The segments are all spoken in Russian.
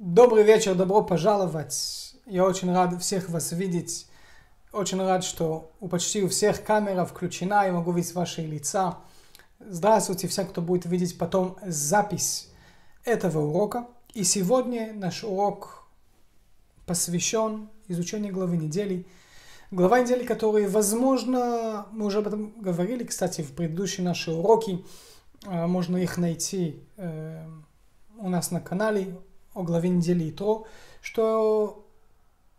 Добрый вечер, добро пожаловать. Я очень рад всех вас видеть. Очень рад, что у почти у всех камера включена, и могу видеть ваши лица. Здравствуйте всем, кто будет видеть потом запись этого урока. И сегодня наш урок посвящен изучению главы недели. Глава недели, которая, возможно, мы уже об этом говорили, кстати, в предыдущие наши уроки. Э, можно их найти э, у нас на канале о главе недели Итро, что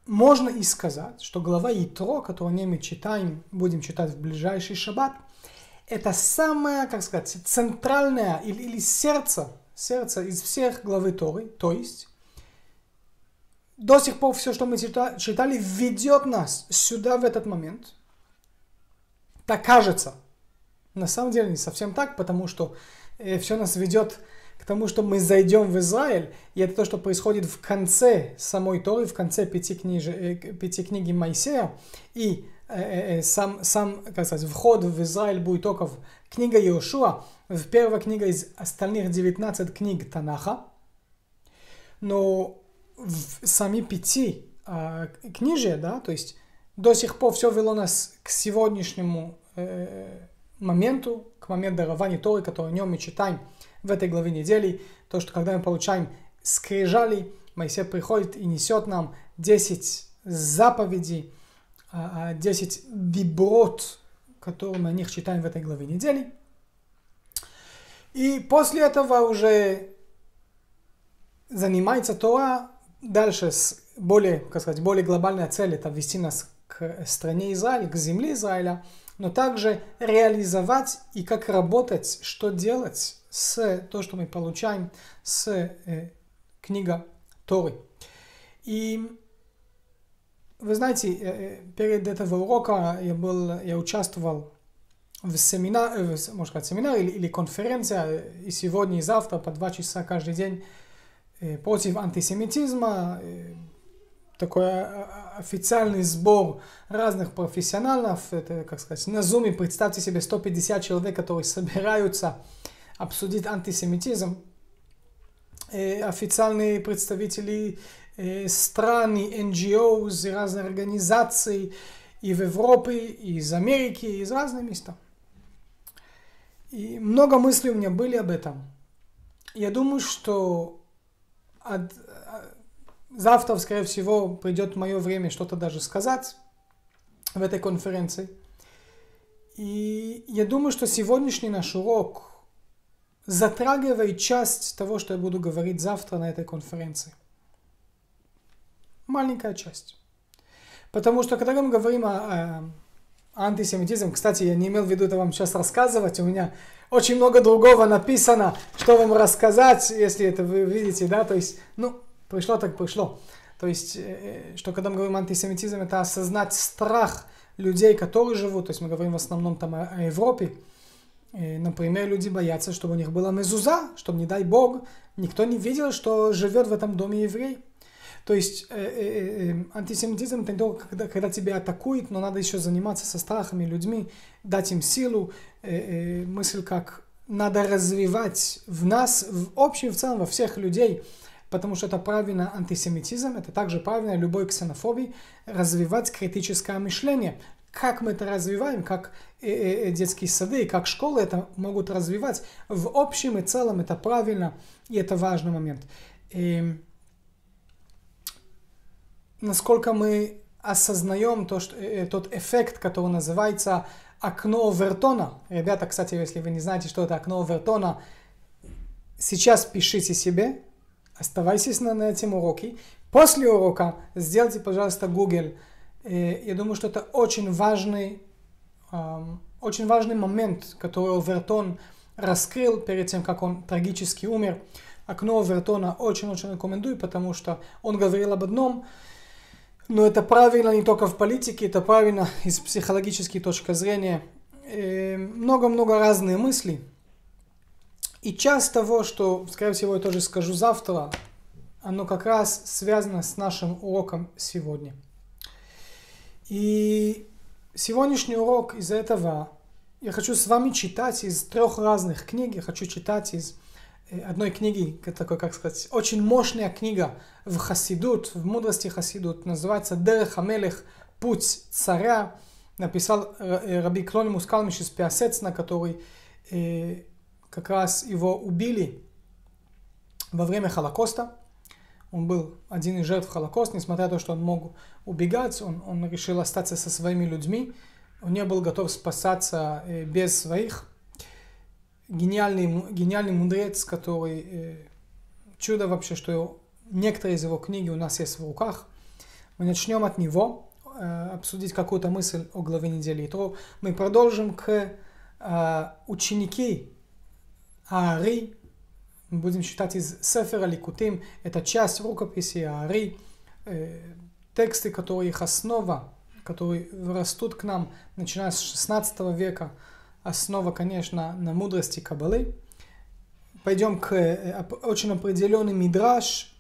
можно и сказать, что глава Итро, которую мы читаем, будем читать в ближайший шаббат, это самое, как сказать, центральное или, или сердце, сердце из всех главы Торы, то есть до сих пор все, что мы читали, ведет нас сюда в этот момент. Так кажется. На самом деле не совсем так, потому что э, все нас ведет к тому, что мы зайдем в Израиль, и это то, что происходит в конце самой Торы, в конце пяти, книж... Э, пяти книги Моисея, и э, э, э, сам, сам как сказать, вход в Израиль будет только в книге Иошуа, в первая книга из остальных 19 книг Танаха, но в сами пяти э, а, книжия, да, то есть до сих пор все вело нас к сегодняшнему э, моменту, к моменту дарования Торы, который о нем мы читаем в этой главе недели, то, что когда мы получаем скрижали, Моисей приходит и несет нам 10 заповедей, 10 а, а, деброд, которые мы о них читаем в этой главе недели. И после этого уже занимается Тора дальше с более, как сказать, более глобальная цель – это ввести нас к стране Израиля, к земле Израиля, но также реализовать и как работать, что делать с то, что мы получаем с э, книга Торы. И вы знаете, э, э перед этого урока я был, я участвовал в семинар, э, можно сказать, семинар или, или конференция, э, и сегодня и завтра по два часа каждый день э, против антисемитизма, э, такой э, официальный сбор разных профессионалов, это, как сказать, на зуме, представьте себе 150 человек, которые собираются обсудить антисемитизм, э, официальные представители э, стран, НГО, из разных организаций и в Европе, и из Америки, и из разных мест. И много мыслей у меня были об этом. Я думаю, что от... Э, завтра, скорее всего, придет мое время что-то даже сказать в этой конференции. И я думаю, что сегодняшний наш урок – затрагивает часть того, что я буду говорить завтра на этой конференции. Маленькая часть. Потому что когда мы говорим о, о антисемитизме, кстати, я не имел в виду это вам сейчас рассказывать, у меня очень много другого написано, что вам рассказать, если это вы видите, да, то есть, ну, пришло так пришло. То есть, э, э, что когда мы говорим антисемитизм, это осознать страх людей, которые живут, то есть мы говорим в основном там о Европе, Э, например, люди боятся, чтобы у них была мезуза, чтобы, не дай бог, никто не видел, что живет в этом доме еврей. То есть э, э, антисемитизм это не только когда, когда тебя атакуют, но надо еще заниматься со страхами людьми, дать им силу, мысль как надо развивать в нас, в общем, в целом, во всех людей, потому что это правильно антисемитизм, это также правильно любой ксенофобии, развивать критическое мышление, как мы это развиваем, как э, э, э, детские сады, как школы это могут развивать. В общем и целом это правильно, и это важный момент. И эм, насколько мы осознаем то, что, тот эффект, который называется окно Овертона. Ребята, кстати, если вы не знаете, что это окно Овертона, сейчас пишите себе, оставайтесь на, на этом уроке. После урока сделайте, пожалуйста, Google и э, я думаю, что это очень важный, очень важный момент, который Овертон раскрыл перед тем, как он трагически умер. Окно Овертона очень-очень рекомендую, потому что он говорил об одном, но это правильно не только в политике, это правильно из психологической точки зрения. Э, много-много разные мысли. И часть того, что, скорее всего, я тоже скажу завтра, оно как раз связано с нашим уроком сегодня. И сегодняшний урок из этого я хочу с вами читать из трех разных книг. Я хочу читать из э, одной книги, такой, как сказать, очень мощная книга в Хасидут, в мудрости Хасидут, называется «Дерех Амелех. Путь царя». Написал э, э, Раби Клонимус Калмиш из на который как раз его убили во время Холокоста он был один из жертв Холокоста, несмотря на то, что он мог убегать, он, он решил остаться со своими людьми, он не был готов спасаться э, без своих. Гениальный, гениальный мудрец, который... Э, чудо вообще, что некоторые из его книги у нас есть в руках. Мы начнем от него, э, обсудить какую-то мысль о главе недели Итро. Мы продолжим к ученики Аари, мы будем читать из Сефера Ликутим, это часть рукописи Ари, э, тексты, которые их основа, которые растут к нам, начиная с 16 века, основа, конечно, на мудрости Кабалы. Пойдем к э, очень определенный мидраж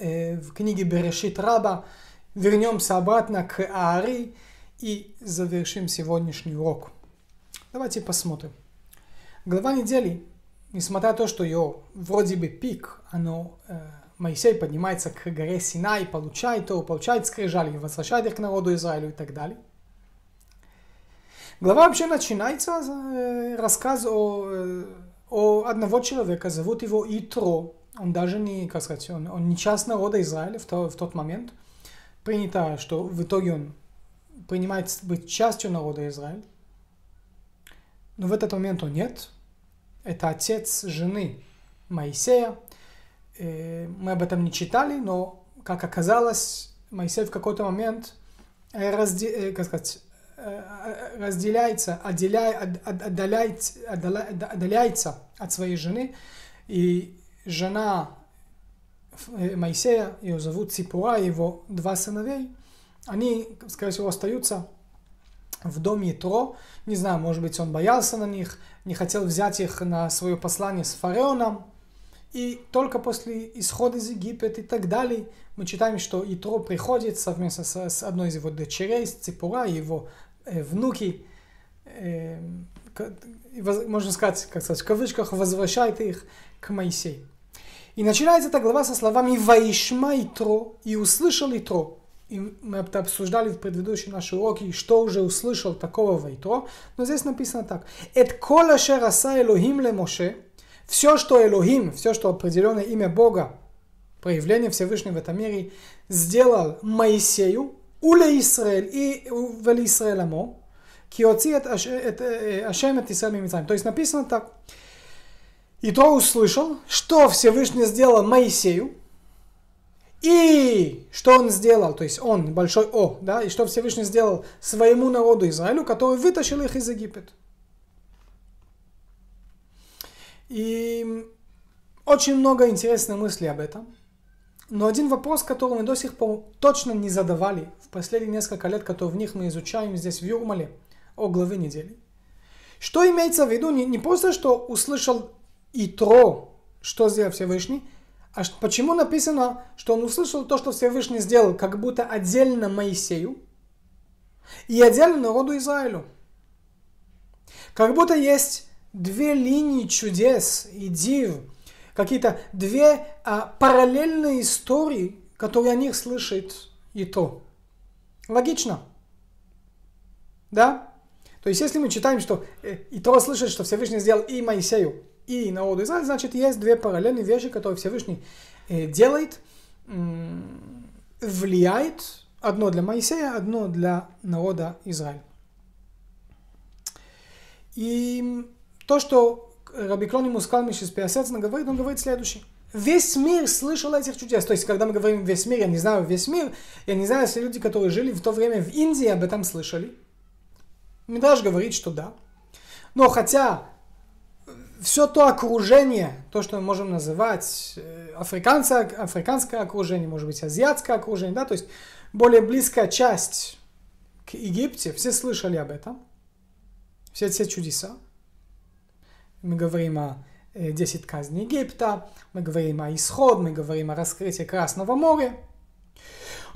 э, в книге Берешит Раба, вернемся обратно к Ари и завершим сегодняшний урок. Давайте посмотрим. Глава недели несмотря на то, что ее вроде бы пик, оно, э, Моисей поднимается к горе Синай, получает то, получает скрижали, возвращает их к народу Израилю и так далее. Глава вообще начинается э, рассказ о, э, о одного человека, зовут его Итро. Он даже не, как сказать, он, он не часть народа Израиля в, то, в тот момент. Принято, что в итоге он принимает быть частью народа Израиля. Но в этот момент он нет, это отец жены Моисея. Э, мы об этом не читали, но, как оказалось, Моисей в какой-то момент э, разде... Э, как сказать, разделяется, отделяет, отдаляет, отдаляется от своей жены. И жена Моисея, ее зовут Ципуа, его два сыновей, они, скорее всего, остаются в доме Ятро. Не знаю, может быть, он боялся на них, не хотел взять их на свое послание с Фареоном. И только после исхода из Египет и так далее мы читаем, что Итро приходит совместно с, с одной из его дочерей, с Ципура, его э, внуки, э, можно сказать, как сказать, в кавычках, возвращает их к Моисею. И начинается эта глава со словами «Ваишма Итро» и «услышал Итро» и мы это обсуждали в предыдущем нашем уроке, что уже услышал такого Вейтро, но здесь написано так. «Эт кола шераса Элохим ле Моше» Все, что Элохим, все, что определенное имя Бога, проявление Всевышнего в этом мире, сделал Моисею, уле Исраэль и вели Исраэламо, киоци от Ашем от Исраэль То есть написано так. И то услышал, что Всевышний сделал Моисею, и что он сделал, то есть он, большой О, да, и что Всевышний сделал своему народу Израилю, который вытащил их из Египет. И очень много интересных мыслей об этом. Но один вопрос, который мы до сих пор точно не задавали в последние несколько лет, которые в них мы изучаем здесь в Юрмале, о главе недели. Что имеется в виду? Не, не просто, что услышал Итро, что сделал Всевышний, а почему написано, что он услышал то, что Всевышний сделал, как будто отдельно Моисею и отдельно народу Израилю? Как будто есть две линии чудес и див, какие-то две а, параллельные истории, которые о них слышит и то. Логично? Да? То есть, если мы читаем, что э, Итро слышит, что Всевышний сделал и Моисею, и народу Израиля, значит, есть две параллельные вещи, которые Всевышний делает, влияет, одно для Моисея, одно для народа Израиля. И то, что Раби Клониму Скалмиш из Пиасецна говорит, он говорит следующее. Весь мир слышал этих чудес. То есть, когда мы говорим «весь мир», я не знаю «весь мир», я не знаю, если люди, которые жили в то время в Индии, об этом слышали. Мидраж говорит, что да. Но хотя все то окружение, то, что мы можем называть э, африканца, африканское окружение, может быть, азиатское окружение, да, то есть более близкая часть к Египте, все слышали об этом, все эти чудеса. Мы говорим о 10 э, казней Египта, мы говорим о исход, мы говорим о раскрытии Красного моря.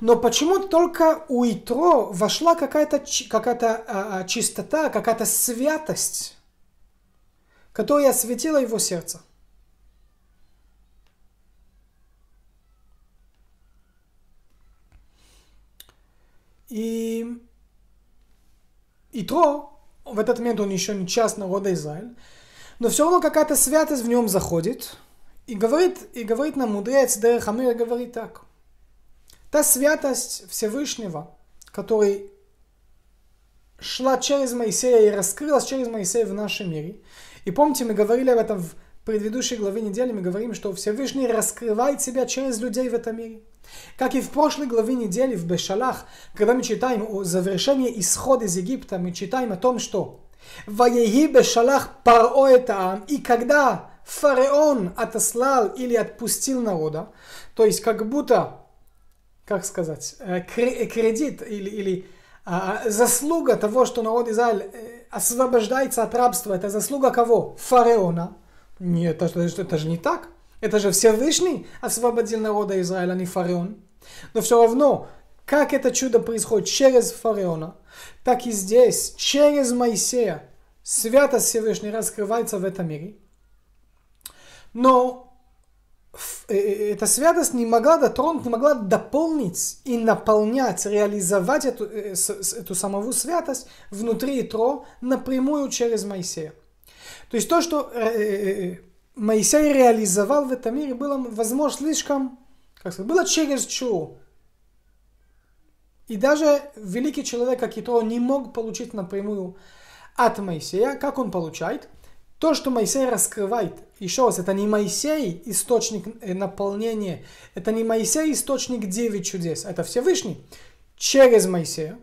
Но почему только у Итро вошла какая-то какая а, а, чистота, какая-то святость которая осветила его сердце. И Итро, в этот момент он еще не часть народа Израиль, но все равно какая-то святость в нем заходит и говорит, и говорит нам мудрец Дерех говорит так. Та святость Всевышнего, который шла через Моисея и раскрылась через Моисея в нашем мире – и помните, мы говорили об этом в предыдущей главе недели, мы говорим, что Всевышний раскрывает себя через людей в этом мире. Как и в прошлой главе недели в Бешалах, когда мы читаем о завершении исхода из Египта, мы читаем о том, что «Ваеги Бешалах паро это и когда фараон отослал или отпустил народа, то есть как будто, как сказать, э, кредит или, или а, а, заслуга того, что народ Израиль э, а освобождается от рабства. Это заслуга кого? Фараона. Нет, это, это, это же не так. Это же Всевышний освободил народа Израиля, а не фараон. Но все равно, как это чудо происходит через фараона, так и здесь, через Моисея, святость Всевышний раскрывается в этом мире. Но Э, э, эта святость не могла дотронуть, не могла дополнить и наполнять, реализовать эту, э, эту самую святость внутри Итро напрямую через Моисея. То есть то, что Моисей реализовал в этом мире, было, возможно, слишком, как сказать, было через чу. И даже великий человек, как Итро, не мог получить напрямую от Моисея, как он получает? То, что Моисей раскрывает, еще раз, это не Моисей источник э, наполнения, это не Моисей источник девять чудес, это Всевышний через Моисея.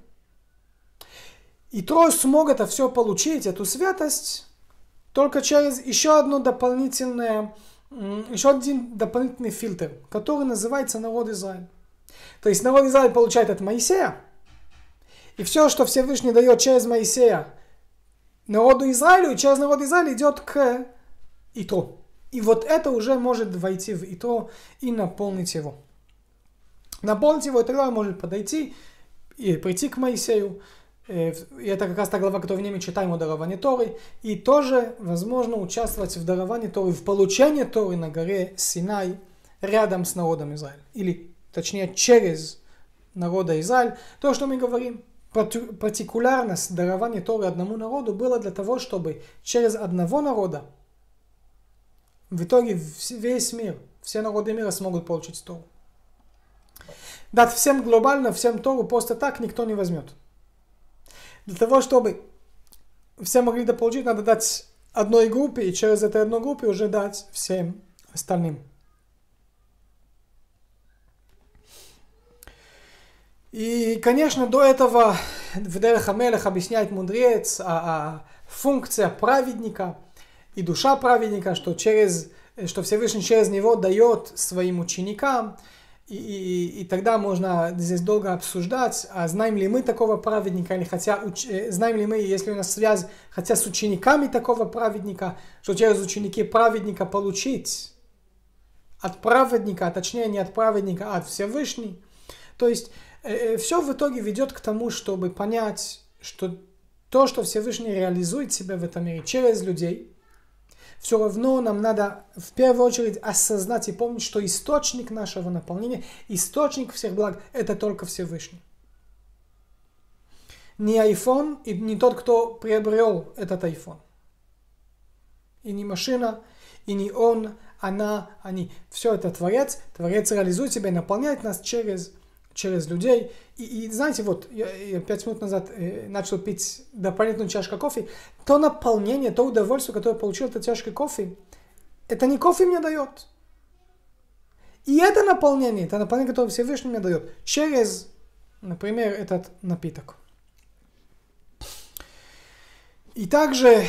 И трое смог это все получить, эту святость, только через еще одно дополнительное, еще один дополнительный фильтр, который называется народ Израиль. То есть народ Израиль получает от Моисея, и все, что Всевышний дает через Моисея, народу Израилю, и через народ Израиля идет к Итро. И вот это уже может войти в Итро и наполнить его. Наполнить его, и тогда он может подойти и прийти к Моисею. Э, и это как раз та глава, которую мы читаем о даровании Торы. И тоже возможно участвовать в даровании Торы, в получении Торы на горе Синай рядом с народом Израиля. Или, точнее, через народа Израиль. То, что мы говорим – Партикулярность дарования Торы одному народу было для того, чтобы через одного народа в итоге весь мир, все народы мира смогут получить Тору. Дать всем глобально, всем Тору просто так никто не возьмет. Для того, чтобы все могли дополучить, надо дать одной группе, и через этой одной группе уже дать всем остальным. И, конечно, до этого в Дерех объясняет мудрец о, а, о а, функция праведника и душа праведника, что, через, что Всевышний через него дает своим ученикам, и, и, и тогда можно здесь долго обсуждать, а знаем ли мы такого праведника, или хотя уч, э, знаем ли мы, если у нас связь, хотя с учениками такого праведника, что через ученики праведника получить от праведника, а точнее не от праведника, а от Всевышний. То есть Э, э, все в итоге ведет к тому, чтобы понять, что то, что Всевышний реализует себя в этом мире через людей, все равно нам надо в первую очередь осознать и помнить, что источник нашего наполнения, источник всех благ – это только Всевышний. Не iPhone и не тот, кто приобрел этот iPhone. И не машина, и не он, она, они. Все это Творец. Творец реализует себя и наполняет нас через через людей. И, и знаете, вот я, я пять минут назад э, начал пить дополнительную чашку кофе. То наполнение, то удовольствие, которое получил от чашки кофе, это не кофе мне дает. И это наполнение, это наполнение, которое Всевышний мне дает через, например, этот напиток. И также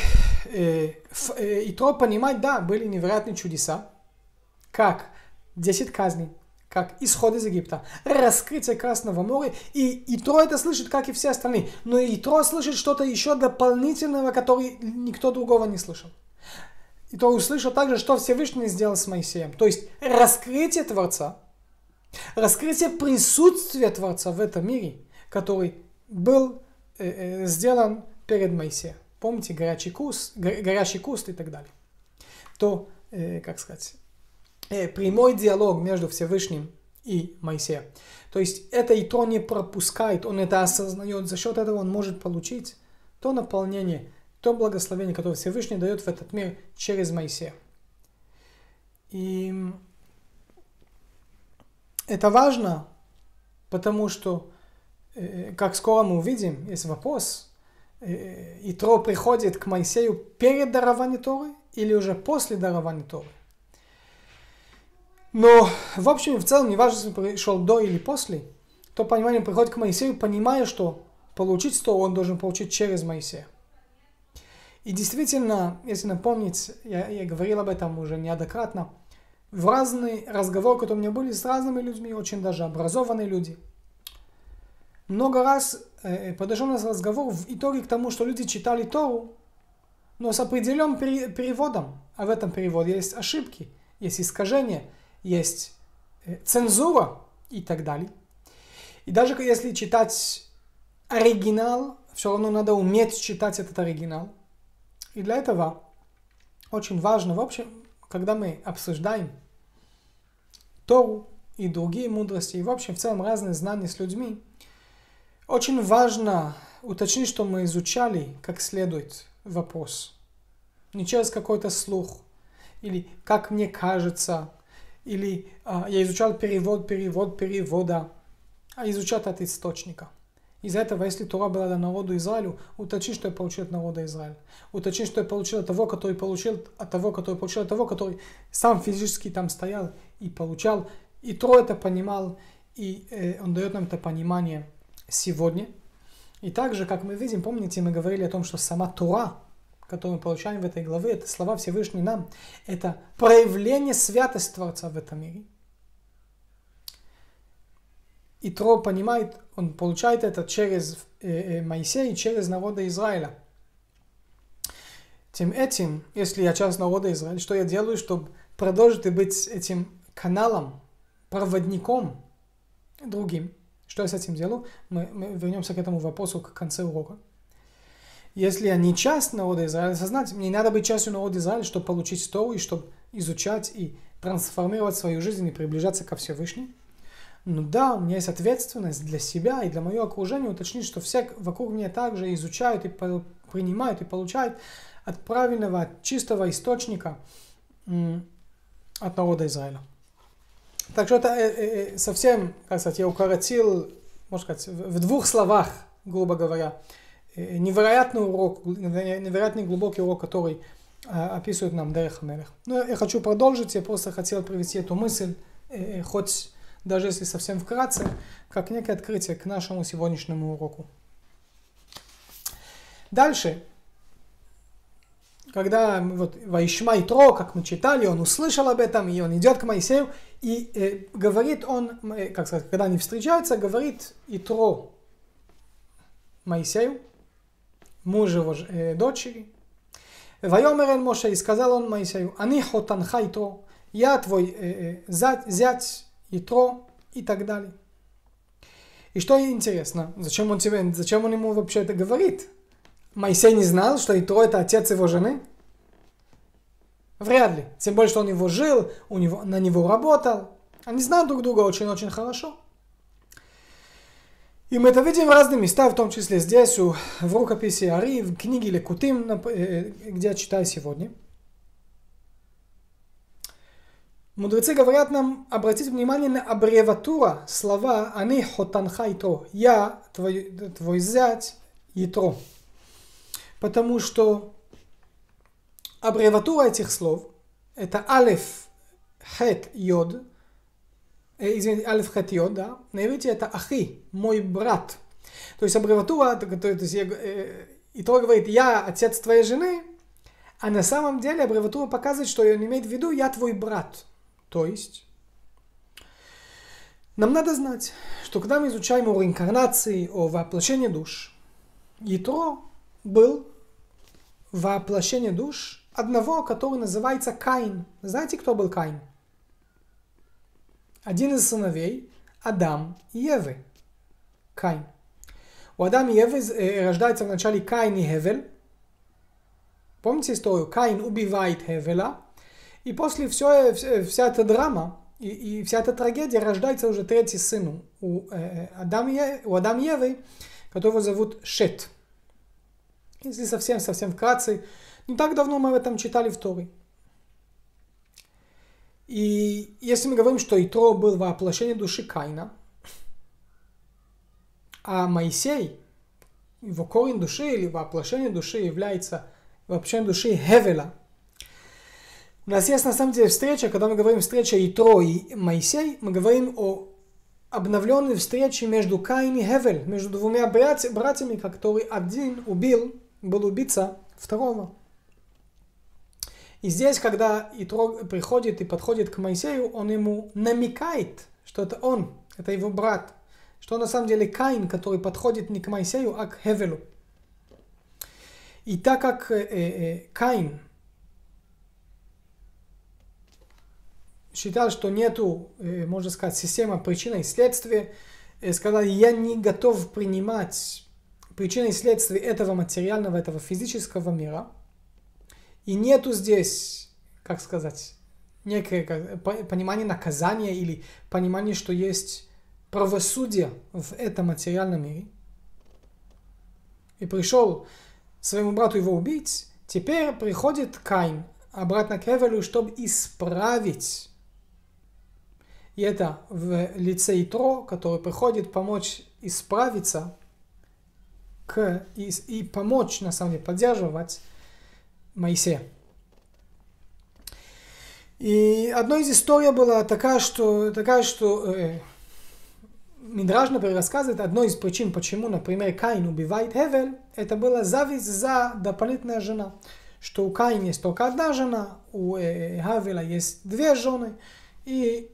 э, ф, э, и то понимать, да, были невероятные чудеса, как 10 казней, как исход из Египта, раскрытие Красного моря, и Итро это слышит, как и все остальные, но Итро слышит что-то еще дополнительного, который никто другого не слышал. И то услышал также, что Всевышний сделал с Моисеем. То есть раскрытие Творца, раскрытие присутствия Творца в этом мире, который был э, э, сделан перед Моисеем. Помните, горячий куст, го, горячий куст и так далее. То, э, как сказать, Э, прямой диалог между Всевышним и Моисеем. То есть это и то не пропускает, он это осознает, за счет этого он может получить то наполнение, то благословение, которое Всевышний дает в этот мир через Моисея. И это важно, потому что, э, как скоро мы увидим, есть вопрос, э, Итро приходит к Моисею перед дарованием Торы или уже после дарования Торы. Но, в общем в целом, неважно, если пришел до или после, то понимание приходит к Моисею, понимая, что получить то он должен получить через Моисея. И действительно, если напомнить, я, я говорил об этом уже неоднократно, в разные разговоры, которые у меня были с разными людьми, очень даже образованные люди, много раз э, э подошел у нас разговор в итоге к тому, что люди читали Тору, но с определенным переводом, а в этом переводе есть ошибки, есть искажения – есть э, цензура и так далее. И даже если читать оригинал, все равно надо уметь читать этот оригинал. И для этого очень важно, в общем, когда мы обсуждаем Тору и другие мудрости, и в общем в целом разные знания с людьми, очень важно уточнить, что мы изучали как следует вопрос. Не через какой-то слух или как мне кажется – или а, я изучал перевод, перевод, перевода, а изучать от источника. Из этого, если Тора была для народу Израилю, уточни, что я получил от народа Израиля. Уточни, что я получил от того, который получил, от того, который получил, от того, который сам физически там стоял и получал. И Тора это понимал, и э, он дает нам это понимание сегодня. И также, как мы видим, помните, мы говорили о том, что сама Тора которые мы получаем в этой главе, это слова Всевышний нам, это проявление святости Творца в этом мире. И Тро понимает, он получает это через э, э, Моисея и через народа Израиля. Тем этим, если я часть народа Израиля, что я делаю, чтобы продолжить и быть этим каналом, проводником другим? Что я с этим делаю? Мы, мы вернемся к этому вопросу к концу урока. Если я не часть народа Израиля, осознать, мне надо быть частью народа Израиля, чтобы получить Тору, и чтобы изучать и трансформировать свою жизнь и приближаться ко Всевышнему. Ну да, у меня есть ответственность для себя и для моего окружения уточнить, что все вокруг меня также изучают и принимают и получают от правильного, от чистого источника от народа Израиля. Так что это э, э, э, совсем, как сказать, я укоротил, можно сказать, в двух словах, грубо говоря, Э, невероятный урок, э, невероятный глубокий урок, который э, описывает нам Дерех Мелех. Но ну, я хочу продолжить, я просто хотел привести эту мысль, хоть даже если совсем вкратце, как некое открытие к нашему сегодняшнему уроку. Дальше, когда вот Ваишма и Тро, как мы читали, он услышал об этом, и он идет к Моисею, и э, говорит он, как сказать, когда они встречаются, говорит и тро Моисею, мужа его э, дочери. Вайомерен Моше, и сказал он Моисею, Анихо танхайто, я твой э, э, зять, и тро, и так далее. И что интересно, зачем он тебе, зачем он ему вообще это говорит? Моисей не знал, что Итро это отец его жены? Вряд ли. Тем более, что он его жил, у него, на него работал. Они знают друг друга очень-очень хорошо. И мы это видим в разные места, в том числе здесь, в рукописи Ари, в книге Лекутим, э, э, где я читаю сегодня. Мудрецы говорят нам обратить внимание на аббревиатура слова «Они хотанха итро» – «Я, твой, твой зять, итро». Потому что аббревиатура этих слов – это «Алеф», «Хет», «Йод», Э, извините, алиф хатьё, да, на иврите это ахи, мой брат. То есть аббревиатура, то, то есть, э, и то говорит, я отец твоей жены, а на самом деле аббревиатура показывает, что он имеет в виду, я твой брат. То есть, нам надо знать, что когда мы изучаем о реинкарнации, о воплощении душ, Итро был воплощение душ одного, который называется Каин. Знаете, кто был Каин? один из сыновей Адам и Евы, Кайн. У Адама и Евы э, рождается вначале Каин и Хевел. Помните историю? Кайн убивает Хевела. И после все, э, э, вся эта драма и, и вся эта трагедия рождается уже третий сын у, э, Адам, у Адама и Евы, которого зовут Шет. Если совсем-совсем вкратце, не так давно мы об этом читали в Торе. И если мы говорим, что Итро был воплощением души Каина, а Моисей, его корень души или воплощение души является воплощением души Хевела. У нас есть на самом деле встреча, когда мы говорим встреча Итро и Моисей, мы говорим о обновленной встрече между Каин и Хевель, между двумя братьями, которые один убил, был убийца второго. И здесь, когда Итрог приходит и подходит к Моисею, он ему намекает, что это он, это его брат, что он на самом деле Каин, который подходит не к Моисею, а к Хевелу. И так как э, э, э, Каин считал, что нету, э, можно сказать, системы причины и следствия, э, сказал, я не готов принимать причины и следствия этого материального, этого физического мира – и нету здесь, как сказать, некое понимание наказания или понимание, что есть правосудие в этом материальном мире. И пришел своему брату его убить, теперь приходит Кайн обратно к Эвелю, чтобы исправить. И это в лице Итро, который приходит помочь исправиться к, и, и помочь, на самом деле, поддерживать Моисея. И одна из историй была такая, что, такая, что э, Мидраж, например, рассказывает одной из причин, почему, например, Каин убивает Хевель, это была зависть за дополнительная жена. Что у Каина есть только одна жена, у э, Хавела есть две жены, и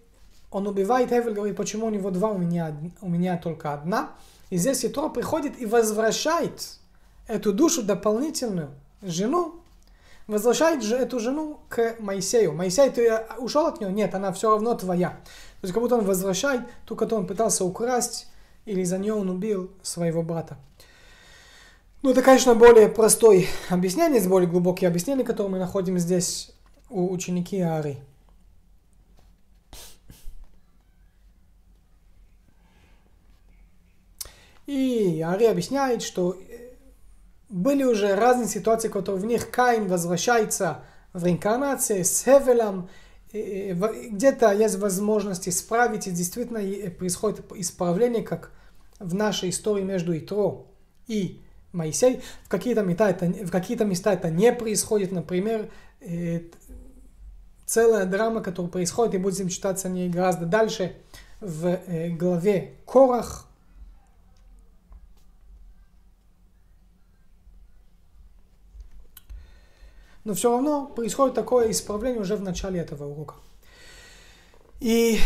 он убивает Хевель, говорит, почему у него два, у меня, у меня только одна. И здесь Итро приходит и возвращает эту душу дополнительную жену возвращает же эту жену к Моисею. Моисей, ты ушел от нее? Нет, она все равно твоя. То есть как будто он возвращает ту, которую он пытался украсть, или за нее он убил своего брата. Ну, это, конечно, более простое объяснение, с более глубокие объяснения, которые мы находим здесь у ученики Ари. И Ари объясняет, что были уже разные ситуации, которые в них Каин возвращается в реинкарнации с Хевелом, где-то есть возможность исправить, и действительно э, происходит исправление, как в нашей истории между Итро и Моисей. В какие-то места это, в какие-то места это не происходит, например, э, целая драма, которая происходит, и будем читаться о ней гораздо дальше, в э, главе Корах – но все равно происходит такое исправление уже в начале этого урока. И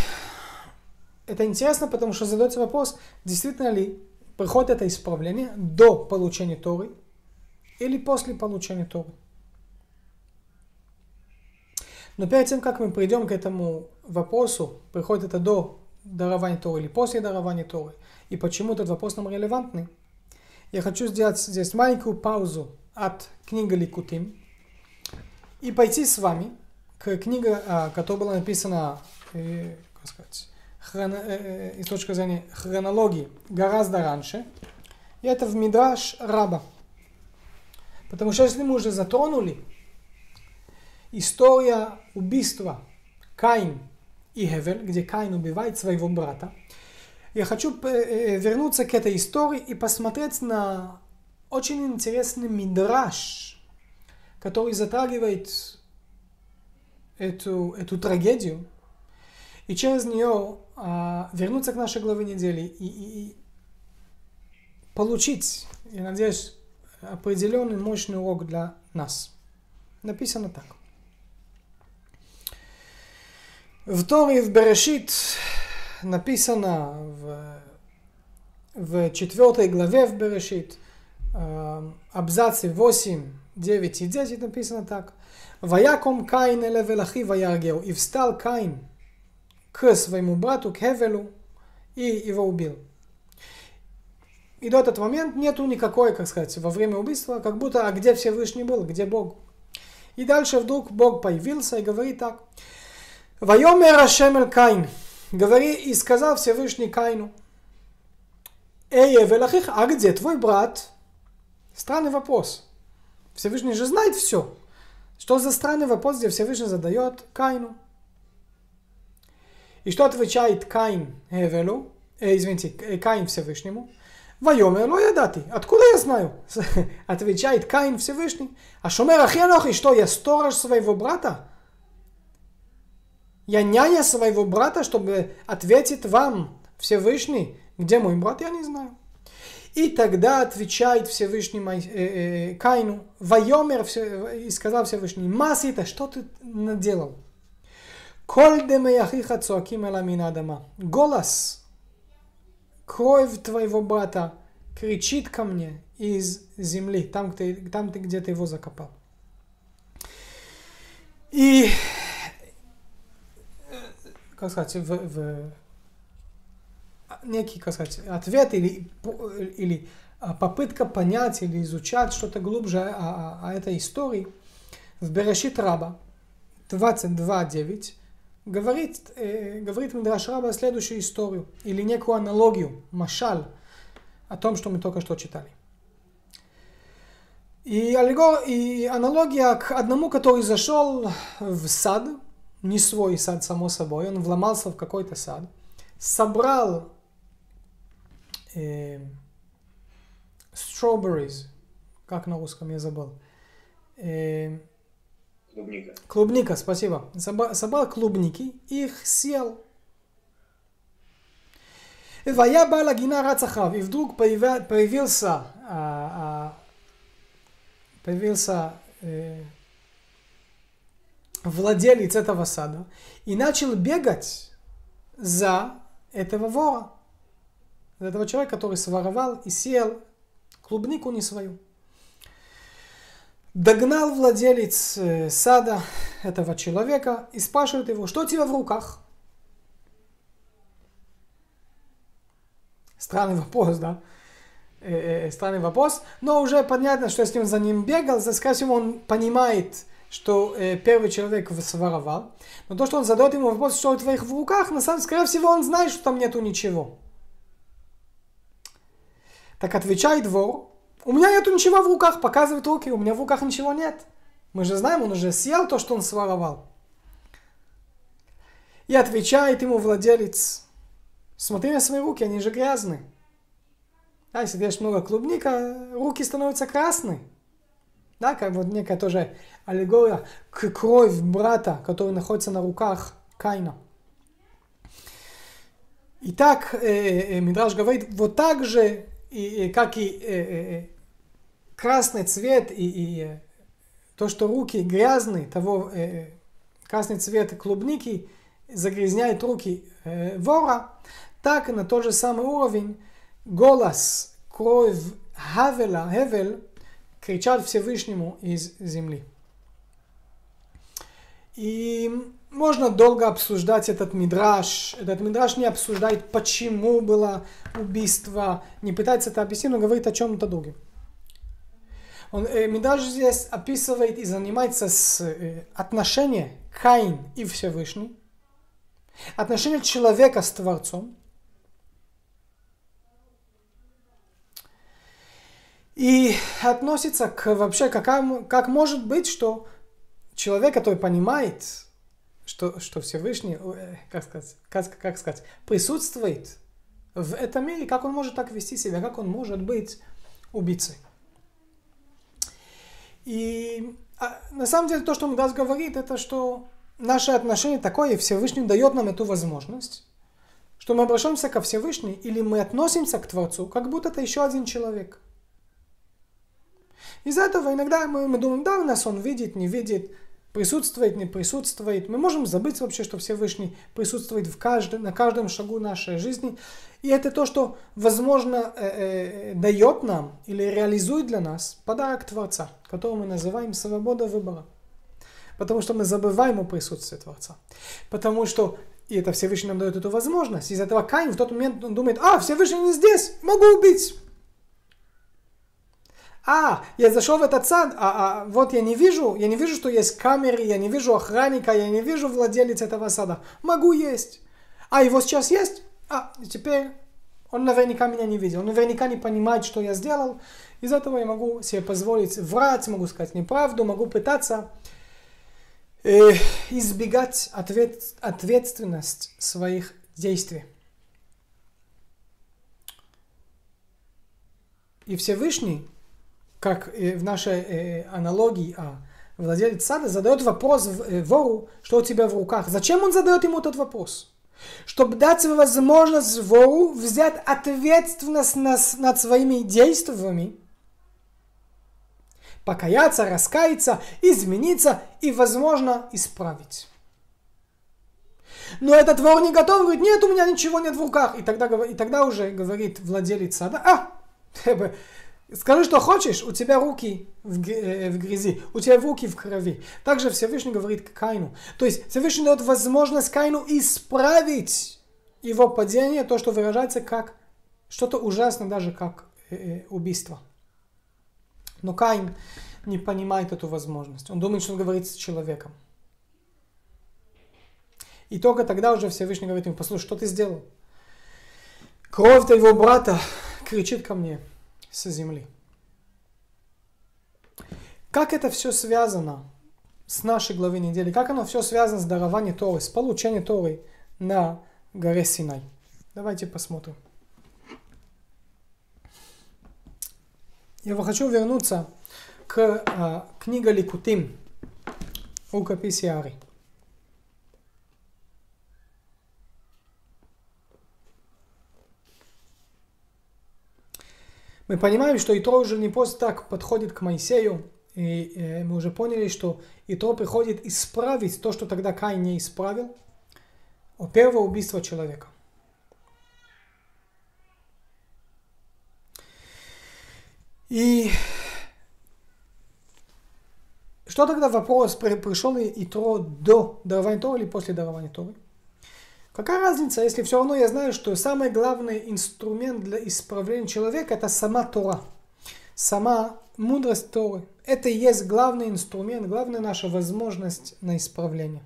это интересно, потому что задается вопрос, действительно ли приходит это исправление до получения Торы или после получения Торы. Но перед тем, как мы придем к этому вопросу, приходит это до дарования Торы или после дарования Торы, и почему этот вопрос нам релевантный, я хочу сделать здесь маленькую паузу от книги Ликутим, и пойти с вами к книге, а, которая была написана, э, как сказать, хрон, э, с э, э, точки зрения хронологии гораздо раньше. И это в Мидраш Раба. Потому что если мы уже затронули история убийства Каин и Хевель, где Каин убивает своего брата, я хочу вернуться к этой истории и посмотреть на очень интересный мидраж который затрагивает эту, эту трагедию, и через нее а, вернуться к нашей главе недели и, и, и получить, я надеюсь, определенный мощный урок для нас. Написано так. В Торе в Берешит написано в, в 4 главе в Берешит, э, абзацы 8 9 и 10 написано так. «Ваяком Каин элевелахи ваяргеу». И встал Каин к своему брату, к Хевелу, и его убил. И до этот момент нету никакой, как сказать, во время убийства, как будто, а где Всевышний был, где Бог? И дальше вдруг Бог появился и говорит так. «Вайомер Ашемель Каин». Говори, и сказал Всевышний Каину. «Эй, Велахих, а где твой брат?» Странный вопрос. Всевышний же знает все. Что за странный вопрос, где Всевышний задает Каину? И что отвечает Каин Эвелу? Э, извините, э, Каин Всевышнему? Вайомер я ядати. Откуда я знаю? Отвечает Каин Всевышний. А Шумер Ахьянохи, что я сторож своего брата? Я няня своего брата, чтобы ответить вам, Всевышний, где мой брат, я не знаю. И тогда отвечает Всевышний э, э, Кайну «Вайомер» все и сказал Всевышний, «Масита, что ты наделал?» Голос, кровь твоего брата кричит ко мне из земли, там, где, там ты, где ты его закопал. И, э, как сказать, в, в некий, как сказать, ответ или, или а, попытка понять или изучать что-то глубже о, о, о этой истории, в Берешит Раба 22.9 говорит, э, говорит Мидраш Раба следующую историю или некую аналогию, Машал о том, что мы только что читали. И, аллегор, и аналогия к одному, который зашел в сад, не свой сад, само собой, он вломался в какой-то сад, собрал э, strawberries, как на русском я забыл. Э, клубника. Клубника, спасибо. Собрал, собрал клубники, их съел. Вая Балагина Рацахав, и вдруг появился, а, а, появился э, владелец этого сада и начал бегать за этого вора этого человека, который своровал и съел клубнику не свою. Догнал владелец э, сада этого человека и спрашивает его, что у тебя в руках? Странный вопрос, да? Э, э, странный вопрос, но уже понятно, что если он за ним бегал, за скорее всего, он понимает, что первый человек своровал. Но то, что он задает ему вопрос, что у твоих в руках, на самом деле, скорее всего, он знает, что там нету ничего. Так отвечает вор. У меня нету ничего в руках, показывает руки, у меня в руках ничего нет. Мы же знаем, он уже съел то, что он своровал. И отвечает ему владелец, смотри на свои руки, они же грязны. Да, если ешь много клубника, руки становятся красны. Да, как вот некая тоже аллегория к кровь брата, который находится на руках Кайна. Итак, э, э, э, Мидраш говорит, вот так же и, и как и э, э, э красный цвет и, и э, то, что руки грязные того э, э, красный цвет клубники загрязняет руки э, вора, так на тот же самый уровень голос, кровь Хавела, Хевель, кричат Всевышнему из земли. И можно долго обсуждать этот мидраж. Этот мидраж не обсуждает, почему было убийство, не пытается это объяснить, но говорит о чем-то другом. Он, э, мидраж здесь описывает и занимается с э, отношения Каин и Всевышний, отношения человека с Творцом. И относится к вообще, как, как может быть, что человек, который понимает что, что Всевышний, э, как сказать, как, как сказать, присутствует в этом мире, как он может так вести себя, как он может быть убийцей. И а, на самом деле то, что он даст говорит, это что наше отношение такое, и Всевышний дает нам эту возможность, что мы обращаемся ко Всевышней или мы относимся к Творцу, как будто это еще один человек. Из-за этого иногда мы, мы думаем, да, нас он видит, не видит, присутствует, не присутствует. Мы можем забыть вообще, что Всевышний присутствует в каждом, на каждом шагу нашей жизни. И это то, что, возможно, э, э, дает нам или реализует для нас подарок Творца, которого мы называем свобода выбора. Потому что мы забываем о присутствии Творца. Потому что и это Всевышний нам дает эту возможность. Из этого Каин в тот момент он думает, а, Всевышний не здесь, могу убить а, я зашел в этот сад, а, а вот я не вижу, я не вижу, что есть камеры, я не вижу охранника, я не вижу владелец этого сада. Могу есть. А его сейчас есть? А, теперь он наверняка меня не видел, он наверняка не понимает, что я сделал. Из этого я могу себе позволить врать, могу сказать неправду, могу пытаться э, избегать ответ, ответственность своих действий. И Всевышний как э, в нашей э, аналогии А, владелец сада задает вопрос э, вору, что у тебя в руках. Зачем он задает ему этот вопрос? Чтобы дать возможность вору взять ответственность над своими действиями, покаяться, раскаяться, измениться и, возможно, исправить. Но этот вор не готов, говорит, нет, у меня ничего нет в руках. И тогда, и тогда уже говорит владелец сада, а, Скажи, что хочешь, у тебя руки э, э, в грязи, у тебя руки в крови. Также Всевышний говорит к Каину. То есть Всевышний дает возможность Кайну исправить его падение, то, что выражается как что-то ужасное, даже как э, убийство. Но Кайн не понимает эту возможность. Он думает, что он говорит с человеком. И только тогда уже Всевышний говорит ему, послушай, что ты сделал? Кровь твоего брата кричит ко мне с земли. Как это все связано с нашей главы недели? Как оно все связано с дарованием Торы, с получением Торы на горе Синай? Давайте посмотрим. Я хочу вернуться к э, книге Ликутим, рукописи Арии. Мы понимаем, что Итро уже не просто так подходит к Моисею, и э, мы уже поняли, что Итро приходит исправить то, что тогда Кай не исправил, о первого убийства человека. И что тогда вопрос, пришел ли Итро до дарования Торы или после дарования Торы? Какая разница, если все равно я знаю, что самый главный инструмент для исправления человека – это сама Тора, сама мудрость Торы. Это и есть главный инструмент, главная наша возможность на исправление.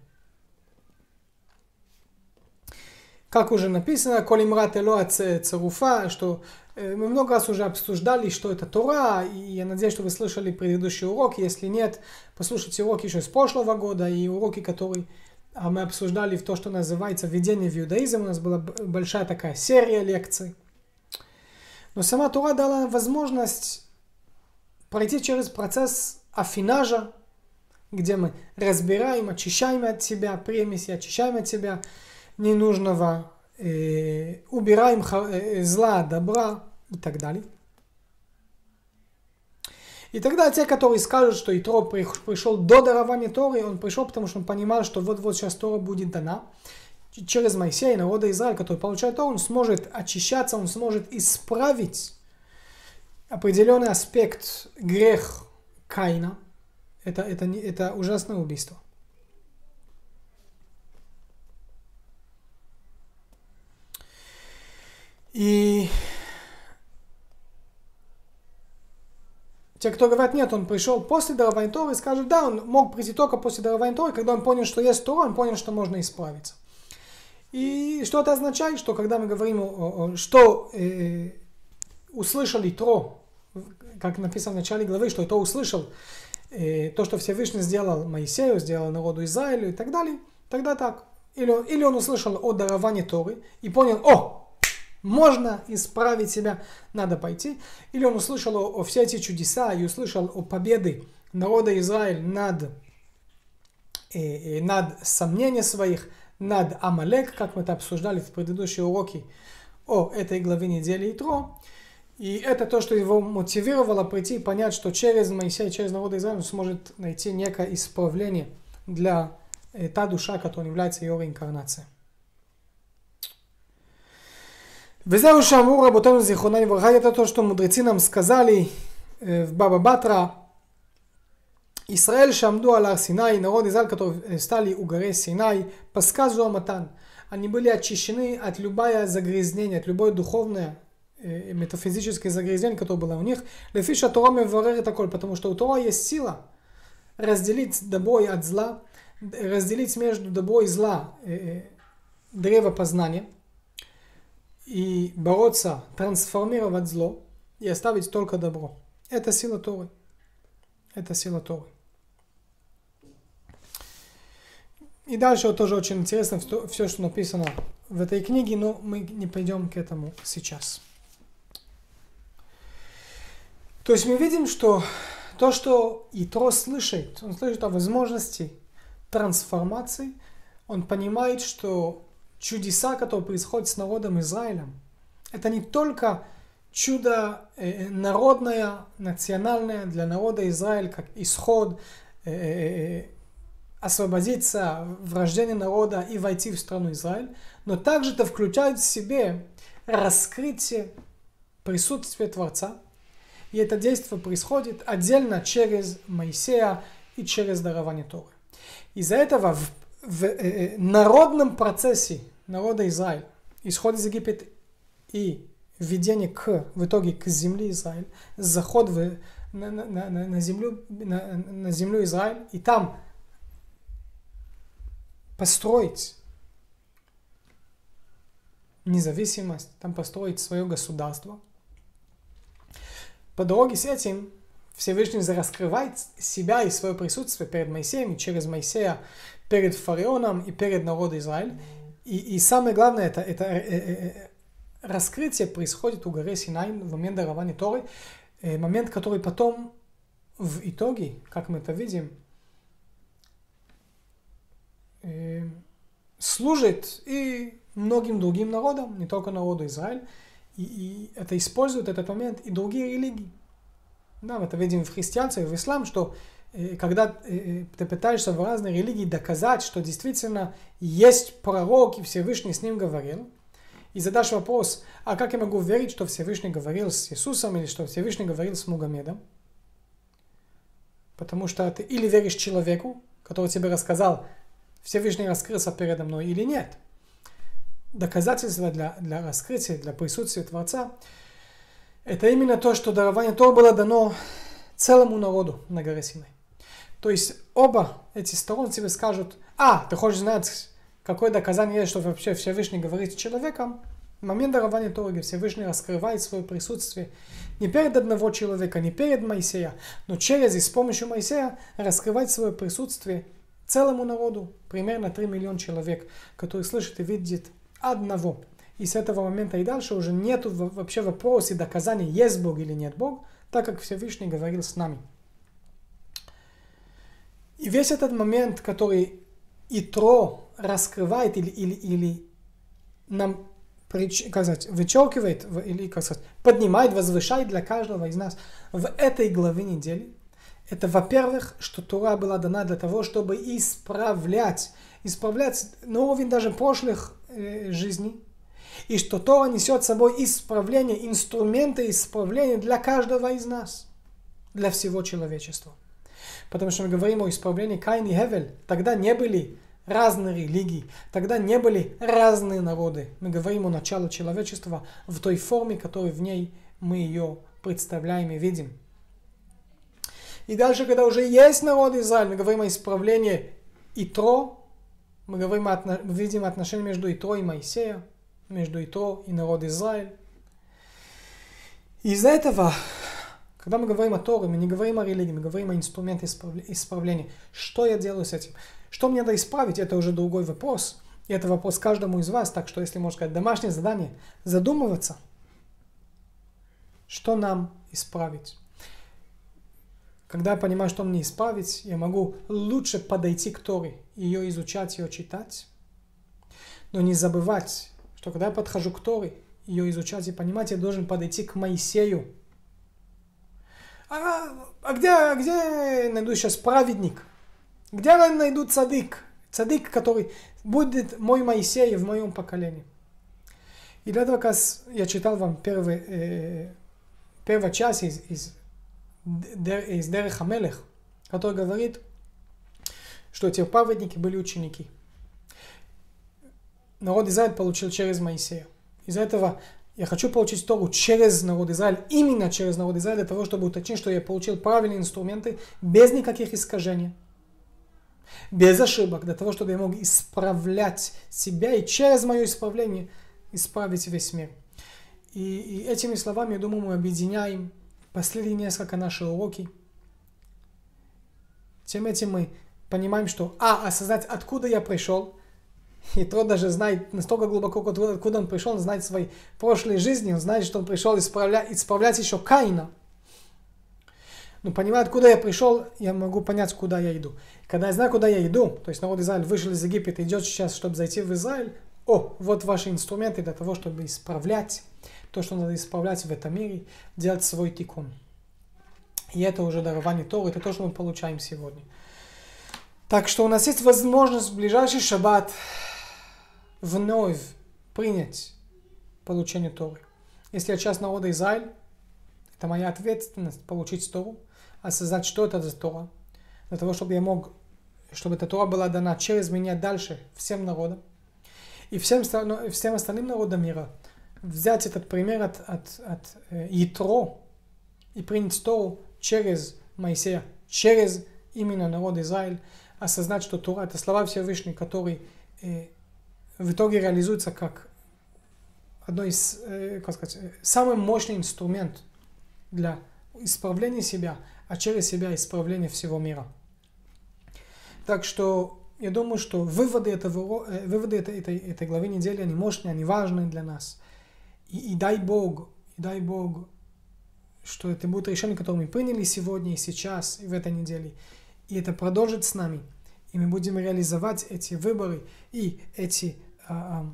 Как уже написано, Колимрат Элоа Церуфа, что э, мы много раз уже обсуждали, что это Тора, и я надеюсь, что вы слышали предыдущий урок. Если нет, послушайте уроки еще с прошлого года и уроки, которые а мы обсуждали то, что называется «Введение в иудаизм». У нас была большая такая серия лекций. Но сама Тура дала возможность пройти через процесс афинажа, где мы разбираем, очищаем от себя примеси, очищаем от себя ненужного, э, убираем э, зла, добра и так далее. И тогда те, которые скажут, что Итро пришел до дарования Торы, он пришел, потому что он понимал, что вот-вот сейчас Тора будет дана, через Моисея и народа Израиль, который получает Тору, он сможет очищаться, он сможет исправить определенный аспект грех Каина. Это, это, это ужасное убийство. И Те, кто говорят, нет, он пришел после дарования Торы, скажут, да, он мог прийти только после дарования Торы, когда он понял, что есть Тора, он понял, что можно исправиться. И что это означает, что когда мы говорим, что э, услышали Тро, как написано в начале главы, что это услышал, э, то, что Всевышний сделал Моисею, сделал народу Израилю и так далее, тогда так. Или, или он услышал о даровании Торы и понял, о, можно исправить себя, надо пойти. Или он услышал о, о все эти чудеса и услышал о победе народа Израиль над, и, э, и э, над сомнения своих, над Амалек, как мы это обсуждали в предыдущие уроки о этой главе недели Итро. И это то, что его мотивировало прийти и понять, что через Моисея, через народ Израиля он сможет найти некое исправление для э, та душа, которая является его реинкарнацией. Везеу Шаму Работану Зихуна Невраха, это то, что мудрецы нам сказали в Баба Батра. Израиль Шамду Алар Синай, народ Израиль, которые стали у горы Синай, по сказу Аматан, они были очищены от любое загрязнение, от любое духовное метафизическое загрязнение, которое было у них. Лефиша Тора Меварер такой, потому что у Тора есть сила разделить добро от зла, разделить между добро и зла древо познания – и бороться, трансформировать зло и оставить только добро. Это сила Торы. Это сила Торы. И дальше вот тоже очень интересно все, что написано в этой книге, но мы не пойдем к этому сейчас. То есть мы видим, что то, что Итро слышит, он слышит о возможности трансформации, он понимает, что чудеса, которые происходят с народом Израилем, это не только чудо э, э, народное, национальное для народа Израиль, как исход, э, освободиться в рождении народа и войти в страну Израиль, но также это включает в себе раскрытие присутствия Творца. И это действие происходит отдельно через Моисея и через дарование Торы. Из-за этого в, в э, народном процессе народа Израиль, исход из Египет и введение к, в итоге к земле Израиль, заход в, на, на, на, на, землю, на, на землю Израиль, и там построить независимость, там построить свое государство. По дороге с этим Всевышний раскрывает себя и свое присутствие перед Моисеем и через Моисея перед фараоном и перед народом Израиль. И, и самое главное, это, это э, э, э, э, раскрытие происходит у горы Синай в момент дарования Торы, э, момент, который потом в итоге, как мы это видим, э, служит и многим другим народам, не только народу Израиль, и, и это используют этот момент и другие религии. Да, мы это видим в христианстве, в исламе, что Э, когда э, э, ты пытаешься в разной религии доказать, что действительно есть пророк, и Всевышний с ним говорил, и задашь вопрос, а как я могу верить, что Всевышний говорил с Иисусом или что Всевышний говорил с Мугамедом? Потому что ты или веришь человеку, который тебе рассказал, Всевышний раскрылся передо мной или нет. Доказательство для, для раскрытия, для присутствия Творца, это именно то, что дарование то было дано целому народу на горе Синай. То есть оба эти стороны тебе скажут, а, ты хочешь знать, какое доказание есть, что вообще Всевышний говорит с человеком, в момент дарования Торги Всевышний раскрывает свое присутствие не перед одного человека, не перед Моисея, но через и с помощью Моисея раскрывает свое присутствие целому народу, примерно 3 миллиона человек, которые слышат и видят одного. И с этого момента и дальше уже нет вообще вопроса и доказания, есть Бог или нет Бог, так как Всевышний говорил с нами. И весь этот момент, который Итро раскрывает или, или, или нам сказать, вычеркивает, или как сказать, поднимает, возвышает для каждого из нас в этой главе недели, это, во-первых, что Тура была дана для того, чтобы исправлять, исправлять на ну, уровень даже прошлых э, жизней, и что Тора несет с собой исправление, инструменты исправления для каждого из нас, для всего человечества. Потому что мы говорим о исправлении Каин и Хевель. Тогда не были разные религии, тогда не были разные народы. Мы говорим о начале человечества в той форме, которой в ней мы ее представляем и видим. И дальше, когда уже есть народ Израиль, мы говорим о исправлении Итро, мы говорим о, мы видим отношения между Итро и Моисея, между Итро и народ Израиль. Из этого когда мы говорим о Торе, мы не говорим о религии, мы говорим о инструменте исправления. Что я делаю с этим? Что мне надо исправить, это уже другой вопрос. И это вопрос каждому из вас. Так что, если можно сказать, домашнее задание, задумываться, что нам исправить. Когда я понимаю, что мне исправить, я могу лучше подойти к Торе, ее изучать, ее читать. Но не забывать, что когда я подхожу к Торе, ее изучать и понимать, я должен подойти к Моисею, а, а где, а где найду сейчас праведник? Где я найду цадык? Цадык, который будет мой Моисей в моем поколении. И для этого, как я читал вам первый, э, первый час из, из, из Дерех Хамелех, который говорит, что эти праведники были ученики. Народ Израиль получил через Моисея. Из за этого я хочу получить Тору через народ Израиль, именно через народ Израиль, для того, чтобы уточнить, что я получил правильные инструменты без никаких искажений, без ошибок, для того, чтобы я мог исправлять себя и через мое исправление исправить весь мир. И, и этими словами, я думаю, мы объединяем последние несколько наши уроки. Тем этим мы понимаем, что А, осознать, откуда я пришел, и Тро даже знает настолько глубоко, откуда он пришел, он знает свои прошлые жизни, он знает, что он пришел исправля... исправлять еще Каина. Но ну, понимая, откуда я пришел, я могу понять, куда я иду. Когда я знаю, куда я иду, то есть народ Израиль вышел из Египета, идет сейчас, чтобы зайти в Израиль, о, вот ваши инструменты для того, чтобы исправлять то, что надо исправлять в этом мире, делать свой тикун. И это уже дарование Торы, это то, что мы получаем сегодня. Так что у нас есть возможность в ближайший шаббат вновь принять получение Торы. Если я часть народа Израиль, это моя ответственность получить Тору, осознать, что это за Тора, для того, чтобы я мог, чтобы эта Тора была дана через меня дальше всем народам и всем, всем остальным народам мира, взять этот пример от, от, от э, Ятро и принять Тору через Моисея, через именно народ Израиль, осознать, что Тора – это слова Всевышнего, которые э, в итоге реализуется как одно из, э, как сказать, э, самый мощный инструмент для исправления себя, а через себя исправления всего мира. Так что я думаю, что выводы, этого, э, выводы этой, этой, этой главы недели, они мощные, они важны для нас. И, и дай Бог, и дай Бог, что это будет решение, которое мы приняли сегодня и сейчас, и в этой неделе. И это продолжит с нами. И мы будем реализовать эти выборы и эти а,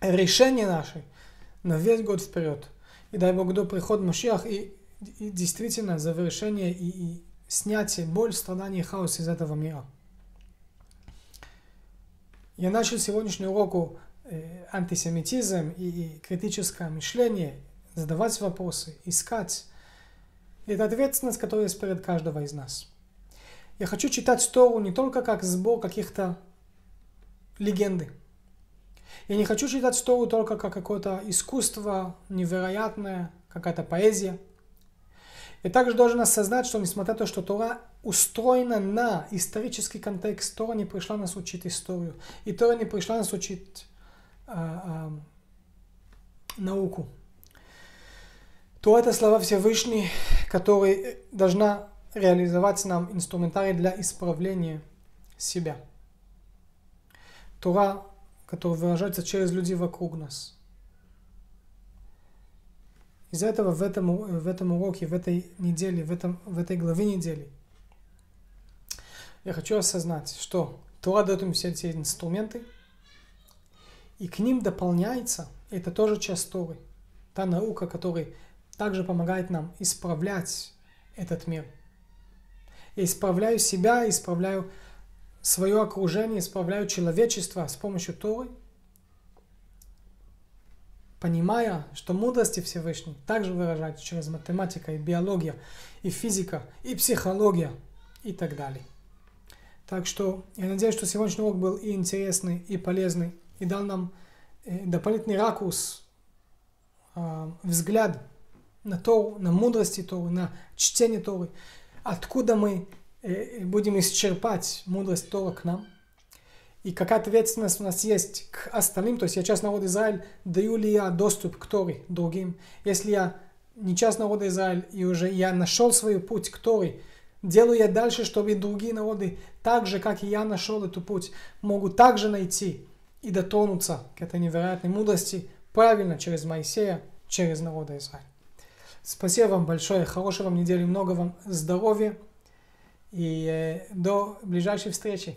а, решение наши на весь год вперед. И дай Бог до прихода Машиах и, и действительно завершение и, и снятие боль, страдания и хаос из этого мира. Я начал сегодняшний урок э, антисемитизм и, и критическое мышление, задавать вопросы, искать. Это ответственность, которая есть перед каждого из нас. Я хочу читать Тору не только как сбор каких-то легенды, я не хочу читать Тору только как какое-то искусство невероятное, какая-то поэзия. И также должен осознать, что несмотря на то, что Тора устроена на исторический контекст, Тора не пришла нас учить историю, и Тора не пришла нас учить э, э, науку. Тора это слова Всевышний, которые должна реализовать нам инструментарий для исправления себя. Тора который выражается через людей вокруг нас. Из-за этого в этом, в этом уроке, в этой неделе, в, этом, в этой главе недели я хочу осознать, что Туа дает им все эти инструменты, и к ним дополняется, это тоже часть Торы, та наука, которая также помогает нам исправлять этот мир. Я исправляю себя, исправляю свое окружение, исправляют человечество с помощью Торы, понимая, что мудрости всевышний также выражаются через математика и биология, и физика, и психология, и так далее. Так что я надеюсь, что сегодняшний урок был и интересный, и полезный, и дал нам э, дополнительный ракурс, а, взгляд на то, на мудрости Торы, на чтение Торы, откуда мы будем исчерпать мудрость Тора к нам. И какая ответственность у нас есть к остальным, то есть я часть народа Израиль, даю ли я доступ к Торе другим? Если я не часть народа Израиль, и уже я нашел свой путь к Торе, делаю я дальше, чтобы другие народы, так же, как и я нашел эту путь, могут также найти и дотронуться к этой невероятной мудрости правильно через Моисея, через народа Израиль. Спасибо вам большое, хорошей вам недели, много вам здоровья. И э, до ближайшей встречи!